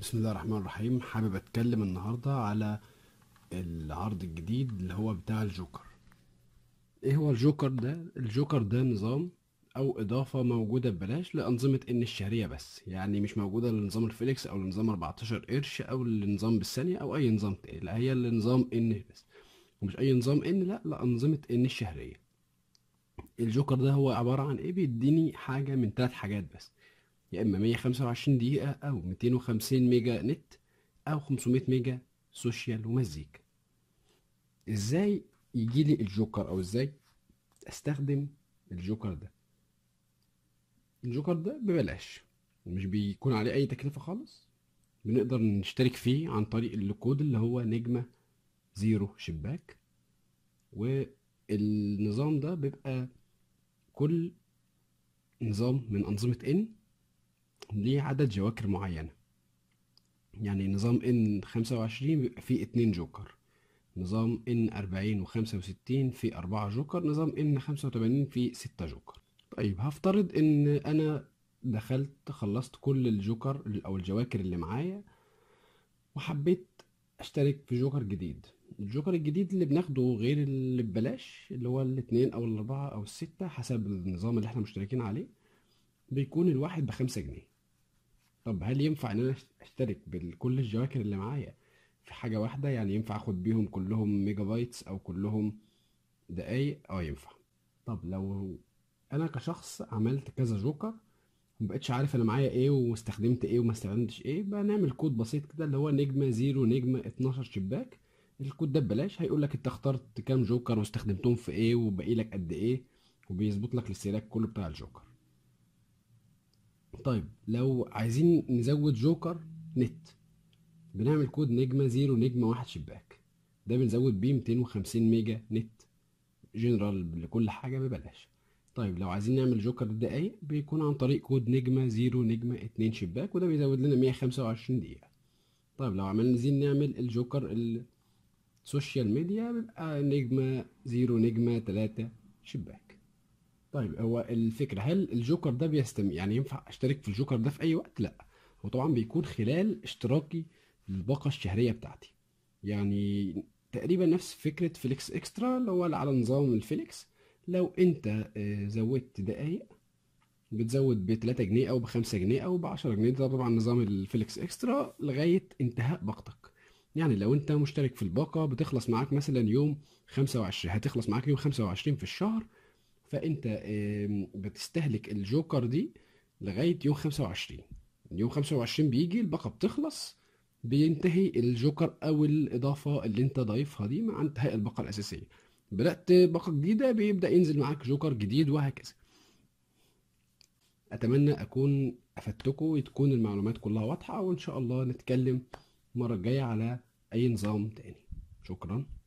بسم الله الرحمن الرحيم حابب اتكلم النهارده على العرض الجديد اللي هو بتاع الجوكر ايه هو الجوكر ده الجوكر ده نظام او اضافه موجوده ببلاش لانظمه ان الشهريه بس يعني مش موجوده لنظام الفليكس او لنظام 14 قرش او لنظام بالثانيه او اي نظام تاني لا هي لنظام ان بس ومش اي نظام ان لا لانظمه ان الشهريه الجوكر ده هو عباره عن ايه بيديني حاجه من ثلاث حاجات بس يا اما 125 دقيقه او 250 ميجا نت او 500 ميجا سوشيال ومزيكا ازاي يجي لي الجوكر او ازاي استخدم الجوكر ده الجوكر ده ببلاش مش بيكون عليه اي تكلفه خالص بنقدر نشترك فيه عن طريق الكود اللي هو نجمه زيرو شباك والنظام ده بيبقى كل نظام من أنظمة ان ليه عدد جواكر معينة يعني نظام ان 25 بيبقى فيه اتنين جوكر نظام ان 40 و65 في 4 جوكر نظام ان 85 في 6 جوكر طيب هفترض ان انا دخلت خلصت كل الجوكر او الجواكر اللي معايا وحبيت اشترك في جوكر جديد الجوكر الجديد اللي بناخده غير اللي ببلاش اللي هو الاتنين او الاربعة او الستة حسب النظام اللي احنا مشتركين عليه بيكون الواحد بخمسة جنيه طب هل ينفع ان انا اشترك بكل الجواكر اللي معايا في حاجة واحدة يعني ينفع اخد بيهم كلهم ميجا بايتس او كلهم دقايق اه ينفع طب لو انا كشخص عملت كذا جوكر مبقتش عارف انا معايا ايه واستخدمت ايه وما استخدمتش ايه بقى نعمل كود بسيط كده اللي هو نجمة زيرو نجمة 12 شباك الكود ده ببلاش هيقول لك انت اخترت كام جوكر واستخدمتهم في ايه وبقي لك قد ايه وبيظبط لك الاستهلاك كله بتاع الجوكر طيب لو عايزين نزود جوكر نت بنعمل كود نجمة زيرو نجمة واحد شباك ده بنزود بيه 250 ميجا نت جنرال لكل حاجة ببلاش طيب لو عايزين نعمل جوكر دقايق بيكون عن طريق كود نجمة زيرو نجمة اتنين شباك وده بيزود لنا 125 دقيقة طيب لو عملنا عايزين نعمل الجوكر السوشيال ميديا بيبقى نجمة زيرو نجمة تلاتة شباك طيب هو الفكرة هل الجوكر ده بيستم يعني ينفع اشترك في الجوكر ده في أي وقت؟ لأ، هو طبعًا بيكون خلال اشتراكي للباقة الشهرية بتاعتي، يعني تقريبًا نفس فكرة فليكس إكسترا اللي هو على نظام الفليكس، لو أنت آآ آه، زوّدت دقايق بتزوّد ب3 جنيه أو ب5 جنيه أو ب10 جنيه، ده طبعًا نظام الفليكس لو انت زودت دقايق بتزود ب 3 جنيه او ب 5 لغاية انتهاء باقتك، يعني لو أنت مشترك في الباقة بتخلص معاك مثلًا يوم 25 هتخلص معاك يوم 25 في الشهر فانت بتستهلك الجوكر دي لغايه يوم 25 يوم 25 بيجي الباقه بتخلص بينتهي الجوكر او الاضافه اللي انت ضايفها دي مع انتهاء الباقه الاساسيه بدات باقه جديده بيبدا ينزل معاك جوكر جديد وهكذا اتمنى اكون افدتكم وتكون المعلومات كلها واضحه وان شاء الله نتكلم المره الجايه على اي نظام تاني شكرا